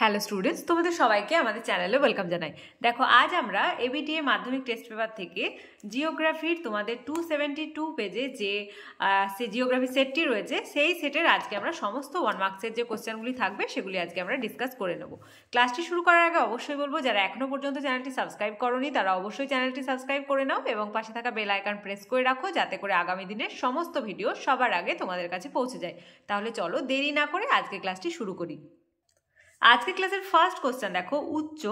hello students তোমাদের সবাইকে আমাদের চ্যানেলে ওয়েলকাম জানাই দেখো আজ আমরা এবিটিএ মাধ্যমিক টেস্ট পেপার থেকে জিওগ্রাফির তোমাদের টু সেভেন্টি টু পেজে যে সে জিওগ্রাফি সেটটি রয়েছে সেই সেটের আজকে আমরা সমস্ত ওয়ান মার্কসের যে কোশ্চেনগুলি থাকবে সেগুলি আজকে আমরা ডিসকাস করে নেব ক্লাসটি শুরু করার আগে অবশ্যই বলবো যারা এখনও পর্যন্ত চ্যানেলটি সাবস্ক্রাইব করনি তারা অবশ্যই চ্যানেলটি সাবস্ক্রাইব করে নাও এবং পাশে থাকা বেল আইকন প্রেস করে রাখো যাতে করে আগামী দিনের সমস্ত ভিডিও সবার আগে তোমাদের কাছে পৌঁছে যায় তাহলে চলো দেরি না করে আজকে ক্লাসটি শুরু করি আজকে ক্লাসের ফার্স্ট কোশ্চেন দেখো উচ্চ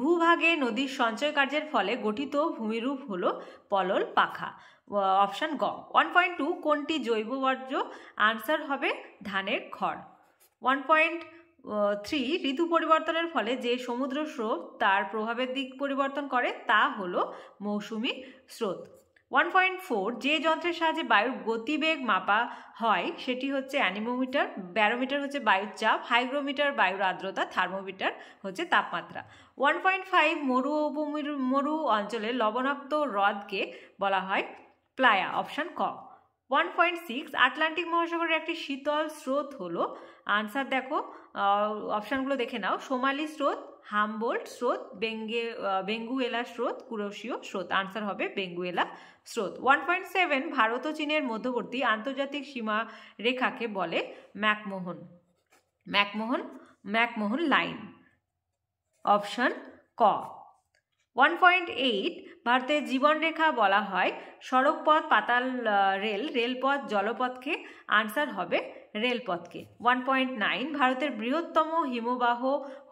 ভূভাগে নদীর সঞ্চয় কার্যের ফলে গঠিত ভূমিরূপ হল পলল পাখা অপশান গ ওয়ান পয়েন্ট টু কোনটি জৈব বর্জ্য আনসার হবে ধানের খড় ওয়ান পয়েন্ট থ্রি ঋতু পরিবর্তনের ফলে যে সমুদ্র স্রোত তার প্রভাবের দিক পরিবর্তন করে তা হলো মৌসুমি স্রোত ওয়ান পয়েন্ট ফোর যে যন্ত্রের সাহায্যে বায়ুর গতিবেগ মাপা হয় সেটি হচ্ছে অ্যানিমোমিটার ব্যারোমিটার হচ্ছে বায়ুর চাপ হাইগ্রোমিটার বায়ুর আর্দ্রতা থার্মোমিটার হচ্ছে তাপমাত্রা ওয়ান পয়েন্ট ফাইভ মরু উপমরু মরু অঞ্চলে লবণাক্ত হ্রদকে বলা হয় প্লায়া অপশান ক ওয়ান পয়েন্ট সিক্স আটলান্টিক মহাসাগরের একটি শীতল স্রোত হলো আনসার দেখো অপশানগুলো দেখে নাও সোমালি স্রোত হামবোল্ট স্রোত বেঙ্গে বেঙ্গুয়েলা স্রোত কুরসীয় স্রোত আনসার হবে বেঙ্গুয়েলা স্রোত ওয়ান পয়েন্ট সেভেন ভারত ও চীনের মধ্যবর্তী আন্তর্জাতিক সীমা রেখাকে বলে McMahon McMahon McMahon line option ক ওয়ান পয়েন্ট এইট ভারতের জীবনরেখা বলা হয় সড়কপথ পাতাল রেল রেলপথ জলপথকে আনসার হবে রেলপথকে ওয়ান পয়েন্ট নাইন ভারতের বৃহত্তম হিমবাহ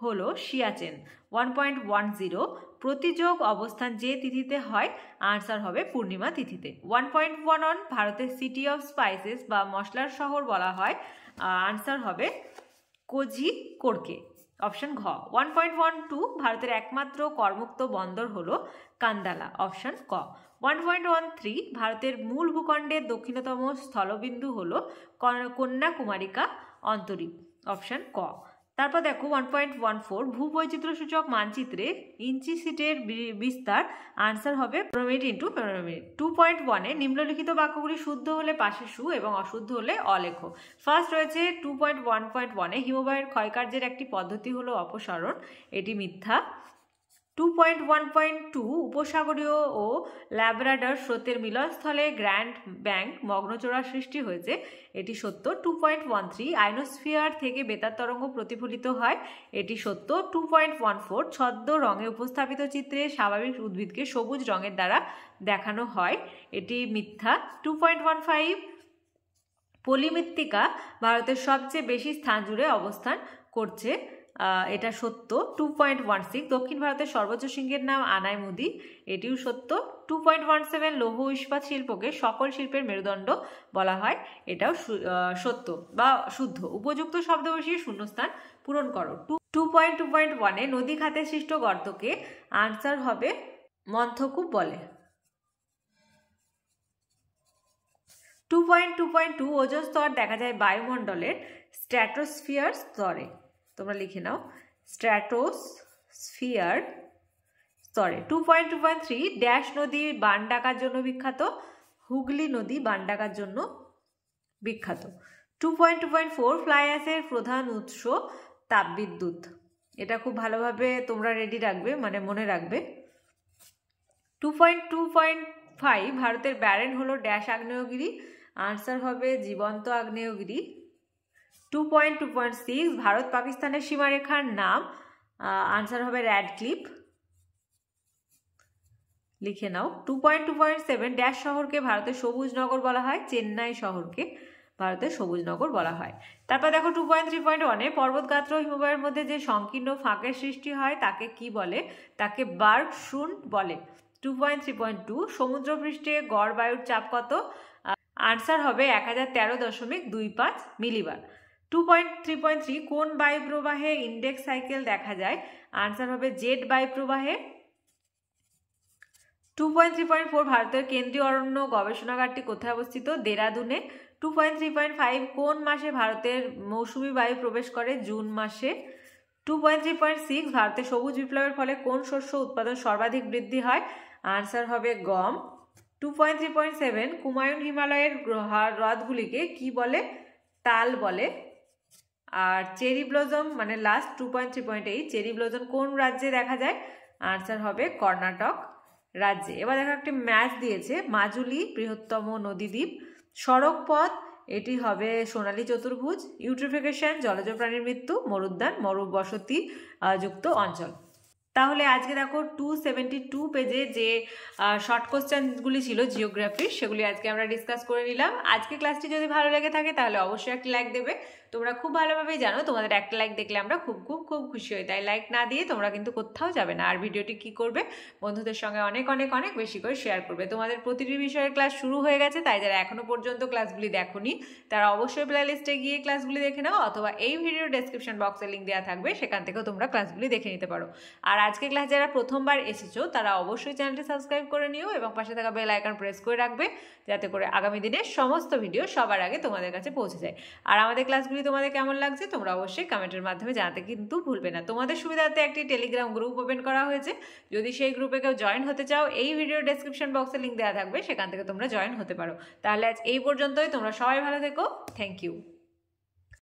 হল Siachen one point one zero প্রতিযোগ অবস্থান যে তিথিতে হয় আনসার হবে পূর্ণিমা তিথিতে ওয়ান পয়েন্ট ওয়ান অন ভারতের সিটি অফ স্পাইসেস বা মশলার শহর বলা হয় আনসার হবে কোঝি কোড়কে অপশন ঘ ওয়ান পয়েন্ট ওয়ান টু ভারতের একমাত্র কর্মুক্ত বন্দর হল কান্দালা অপশন ক ওয়ান পয়েন্ট ওয়ান থ্রি ভারতের মূল ভূখণ্ডের দক্ষিণতম স্থলবিন্দু হল কন্যাকুমারিকা অন্তরীপ অপশন ক তারপর দেখো ওয়ান পয়েন্ট ওয়ান ফোর ভূবৈচিত্র্য সূচক মানচিত্রে ইঞ্চি সিটের বিস্তার আনসার হবে প্রমিট ইন্টু প্রমিট টু পয়েন্ট ওয়ানে নিম্নলিখিত বাক্যগুলি শুদ্ধ হলে পাশে সু এবং অশুদ্ধ হলে অলেখ ফার্স্ট রয়েছে টু পয়েন্ট ওয়ান পয়েন্ট ওয়ানে হিমবাহের ক্ষয়কার্যের একটি পদ্ধতি হলো অপসারণ এটি মিথ্যা two point one point two উপসাগরীয় ও ল্যাব্রাডার স্রোতের মিলনস্থলে গ্র্যান্ড ব্যাংক মগ্নচোরা সৃষ্টি হয়েছে এটি সত্য two point one three ionosphere থেকে বেতার তরঙ্গ প্রতিফলিত হয় এটি সত্য টু পয়েন্ট ওয়ান ফোর ছদ্ম রঙে উপস্থাপিত চিত্রে স্বাভাবিক উদ্ভিদকে সবুজ রঙের দ্বারা দেখানো হয় এটি মিথ্যা টু পয়েন্ট ওয়ান ফাইভ পলিমৃত্তিকা ভারতের সবচেয়ে বেশি স্থান জুড়ে অবস্থান করছে এটা সত্য টু পয়েন্ট ওয়ান সিক্স দক্ষিণ ভারতের সর্বোচ্চ সিংহের নাম আনাই মুদি এটিও সত্য টু পয়েন্ট ওয়ান সেভেন লৌহ ইস্পাত শিল্পকে সকল শিল্পের মেরুদণ্ড বলা হয় এটাও সত্য বা শুদ্ধ উপযুক্ত শব্দ বসিয়ে শূন্যস্থান পূরণ করো two two point two point ওয়ানে নদী খাতে সৃষ্ট গর্তকে আনসার হবে মন্থকূপ বলে two point two point two ওজন স্তর দেখা যায় বায়ুমণ্ডলের স্ট্র্যাটোস্ফিয়ার স্তরে তোমরা লিখে নাও stratosphere sorry two point two point three dash নদী বান ডাকার জন্য বিখ্যাত হুগলি নদী বান ডাকার জন্য বিখ্যাত two point two point four fly অ্যাসের প্রধান উৎস তাপবিদ্যুৎ এটা খুব ভালোভাবে তোমরা রেডি রাখবে মানে মনে রাখবে two point two point five ভারতের ব্যারেন হলো ড্যাশ আগ্নেয়গিরি আনসার হবে জীবন্ত আগ্নেয়গিরি two point two point six Bharat পাকিস্তানের সীমারেখার নাম আনসার হবে র্যাড ক্লিপ লিখে নাও two point two point seven dash শহরকে ভারতের সবুজ নগর বলা হয় চেন্নাই শহরকে ভারতের সবুজ নগর বলা হয় তারপর দেখো টু পয়েন্ট থ্রি পয়েন্ট ওয়ানে পর্বতগাত্র হিমবাহের মধ্যে যে সংকীর্ণ ফাঁকের সৃষ্টি হয় তাকে কি বলে তাকে বার্গ শুন বলে two point three point two সমুদ্রপৃষ্ঠে গড় বায়ুর চাপ কত আনসার হবে এক হাজার তেরো দশমিক দুই পাঁচ millibar two point three point three কোন বায়ু প্রবাহে ইন্ডেক্স সাইকেল দেখা যায় আনসার হবে জেড বায়ুপ্রবাহে প্রবাহে two point three point four ভারতের কেন্দ্রীয় অরণ্য গবেষণাগারটি কোথায় অবস্থিত দেরাদুনে two point three point five কোন মাসে ভারতের মৌসুমি বায়ু প্রবেশ করে জুন মাসে two point three point six ভারতে সবুজ বিপ্লবের ফলে কোন শস্য উৎপাদন সর্বাধিক বৃদ্ধি হয় আনসার হবে গম two point three point seven Kumaon হিমালয়ের হ্রদগুলিকে কী বলে তাল বলে আর চেরি ব্লজম মানে last two point three point eight cherry blossom কোন রাজ্যে দেখা যায় আনসার হবে কর্ণাটক রাজ্যে এবার দেখো একটি ম্যাচ দিয়েছে মাজুলি বৃহত্তম নদীদ্বীপ সড়ক পথ এটি হবে সোনালী চতুর্ভুজ ইউট্রিফিকেশন জলজ প্রাণীর মৃত্যু মরুদ্যান মরু বসতি যুক্ত অঞ্চল তাহলে আজকে দেখো টু সেভেন্টি টু পেজে যে শর্ট কোশ্চেনগুলি ছিল জিওগ্রাফির সেগুলি আজকে আমরা ডিসকাস করে নিলাম আজকে ক্লাসটি যদি ভালো লেগে থাকে তাহলে অবশ্যই একটা লাইক দেবে তোমরা খুব ভালোভাবেই জানো তোমাদের একটা লাইক দেখলে আমরা খুব খুব খুব খুশি হই তাই লাইক না দিয়ে তোমরা কিন্তু কোথাও যাবে না আর ভিডিওটি কি করবে বন্ধুদের সঙ্গে অনেক অনেক অনেক বেশি করে শেয়ার করবে তোমাদের প্রতিটি বিষয়ের ক্লাস শুরু হয়ে গেছে তাই যারা এখনও পর্যন্ত ক্লাসগুলি দেখোনি তারা অবশ্যই প্লেলিস্টে গিয়ে ক্লাসগুলি দেখে নাও অথবা এই ভিডিও ডেসক্রিপশন বক্সে লিঙ্ক দেওয়া থাকবে সেখান থেকেও তোমরা ক্লাসগুলি দেখে নিতে পারো আর আজকে ক্লাস যারা প্রথমবার এসেছো তারা অবশ্যই চ্যানেলটি সাবস্ক্রাইব করে নিও এবং পাশে থাকা বেল আইকন প্রেস করে রাখবে যাতে করে আগামী দিনের সমস্ত ভিডিও সবার আগে তোমাদের কাছে পৌঁছে যায় আর আমাদের ক্লাসগুলি তোমাদের কেমন লাগছে তোমরা অবশ্যই কমেন্টের মাধ্যমে জানাতে কিন্তু ভুলবে না তোমাদের সুবিধার্থে একটি টেলিগ্রাম গ্রুপ ওপেন করা হয়েছে যদি সেই গ্রুপে কেউ জয়েন হতে চাও এই ভিডিও ডেসক্রিপশন বক্সে লিঙ্ক দেওয়া থাকবে সেখান থেকে তোমরা জয়েন হতে পারো তাহলে আজ এই পর্যন্তই তোমরা সবাই ভালো থেকো থ্যাংক ইউ